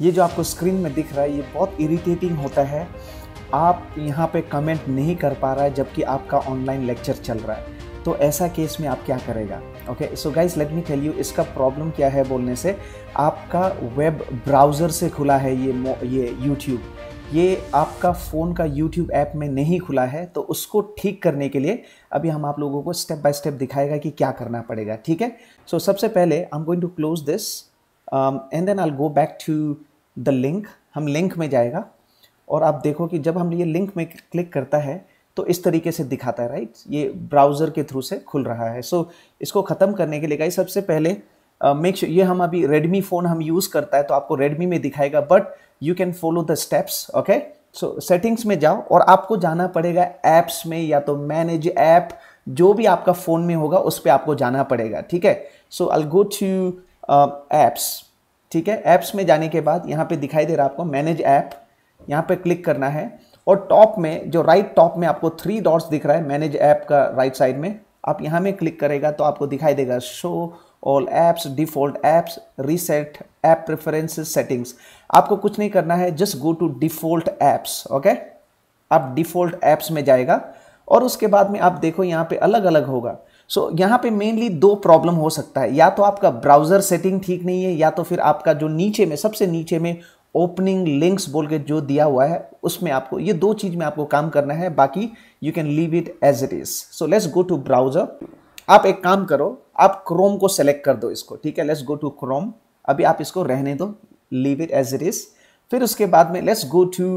ये जो आपको स्क्रीन में दिख रहा है ये बहुत इरिटेटिंग होता है आप यहाँ पे कमेंट नहीं कर पा रहा है जबकि आपका ऑनलाइन लेक्चर चल रहा है तो ऐसा केस में आप क्या करेगा okay so guys let me tell you इसका प्रॉब्लम क्या है बोलने से आपका वेब ब्राउज़र से खुला है ये ये यूट्यूब ये आपका फ़ोन का यूट्यूब ऐप में नहीं खुला है तो उसको ठीक करने के लिए अभी हम आप लोगों को स्टेप बाय स्टेप दिखाएगा कि क्या करना पड़ेगा ठीक है सो so, सबसे पहले I am going to close this and then I'll go back to the link हम लिंक में जाएगा और आप देखो कि जब हम ये लिंक में क्लिक करता है तो इस तरीके से दिखाता है राइट ये ब्राउज़र के थ्रू से खुल रहा है सो so, इसको ख़त्म करने के लिए गाइस सबसे पहले मेक uh, sure, ये हम अभी रेडमी फ़ोन हम यूज़ करता है तो आपको रेडमी में दिखाएगा but you can follow the steps okay so settings में जाओ और आपको जाना पड़ेगा ऐप्स में या तो मैनेज ऐप जो भी आपका फ़ोन में होगा उस पर आपको जाना पड़ेगा ठीक है सो आई गो टू ऐप्स ठीक है ऐप्स में जाने के बाद यहाँ पे दिखाई दे रहा है आपको मैनेज ऐप यहाँ पे क्लिक करना है और टॉप में जो राइट टॉप में आपको थ्री डॉट्स दिख रहा है मैनेज ऐप का राइट साइड में आप यहाँ में क्लिक करेगा तो आपको दिखाई देगा show all apps default apps reset app preferences settings आपको कुछ नहीं करना है just go to default apps okay आप डिफॉल्ट ऐप्स में जाएगा और उसके बाद में आप देखो यहाँ पे अलग अलग होगा सो so, यहाँ पे मेनली दो प्रॉब्लम हो सकता है या तो आपका ब्राउज़र सेटिंग ठीक नहीं है या तो फिर आपका जो नीचे में सबसे नीचे में ओपनिंग लिंक्स बोल के जो दिया हुआ है उसमें आपको ये दो चीज़ में आपको काम करना है बाकी you can leave it as it is so let's go to browser आप एक काम करो आप क्रोम को सेलेक्ट कर दो इसको ठीक है लेट्स गो टू क्रोम अभी आप इसको रहने दो leave it as it is फिर उसके बाद में let's go to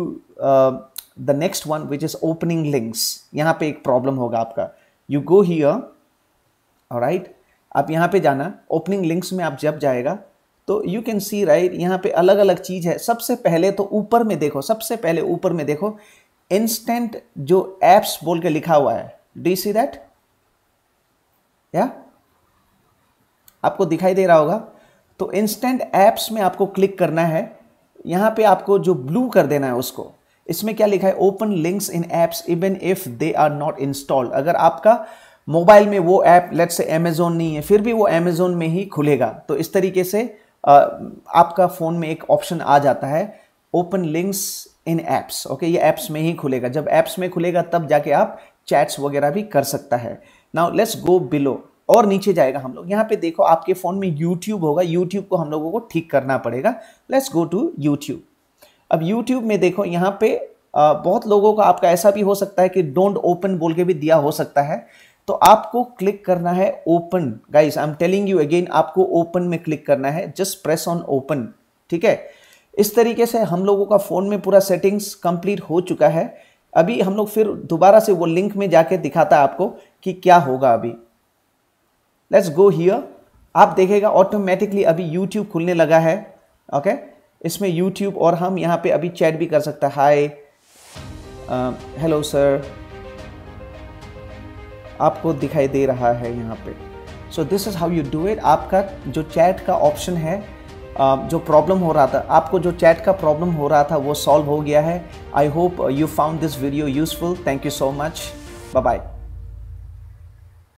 the next one which is opening links यहाँ पे एक प्रॉब्लम होगा आपका यू गो हियर राइट आप यहाँ पे जाना ओपनिंग लिंक्स में आप जब जाएगा तो यू कैन सी राइट यहाँ पे अलग अलग चीज़ है सबसे पहले तो ऊपर में देखो सबसे पहले ऊपर में देखो इंस्टेंट जो एप्स बोल के लिखा हुआ है डी सी दैट या आपको दिखाई दे रहा होगा तो इंस्टेंट ऐप्स में आपको क्लिक करना है यहाँ पे आपको जो ब्लू कर देना है उसको इसमें क्या लिखा है open links in apps even if they are not installed अगर आपका मोबाइल में वो ऐप लेट से अमेजोन नहीं है फिर भी वो अमेजोन में ही खुलेगा तो इस तरीके से आपका फ़ोन में एक ऑप्शन आ जाता है open links in apps okay ये ऐप्स में ही खुलेगा जब ऐप्स में खुलेगा तब जाके आप चैट्स वगैरह भी कर सकता है नाउ लेट्स गो बिलो और नीचे जाएगा हम लोग यहाँ पे देखो आपके फ़ोन में यूट्यूब होगा यूट्यूब को हम लोगों को ठीक करना पड़ेगा लेट्स गो टू यूट्यूब अब यूट्यूब में देखो यहाँ पे बहुत लोगों का आपका ऐसा भी हो सकता है कि डोंट ओपन बोल के भी दिया हो सकता है तो आपको क्लिक करना है open guys I am telling you again आपको ओपन में क्लिक करना है जस्ट प्रेस ऑन ओपन ठीक है इस तरीके से हम लोगों का फ़ोन में पूरा सेटिंग्स कंप्लीट हो चुका है अभी हम लोग फिर दोबारा से वो लिंक में जाके दिखाता है आपको कि क्या होगा अभी लेट्स गो हियर आप देखेगा ऑटोमेटिकली अभी यूट्यूब खुलने लगा है ओके okay? इसमें यूट्यूब और हम यहाँ पे अभी चैट भी कर सकते हैं हाय हेलो सर आपको दिखाई दे रहा है यहाँ पे so this is how you do it आपका जो चैट का ऑप्शन है जो प्रॉब्लम हो रहा था आपको जो चैट का प्रॉब्लम हो रहा था वो सॉल्व हो गया है I hope you found this video useful thank you so much bye bye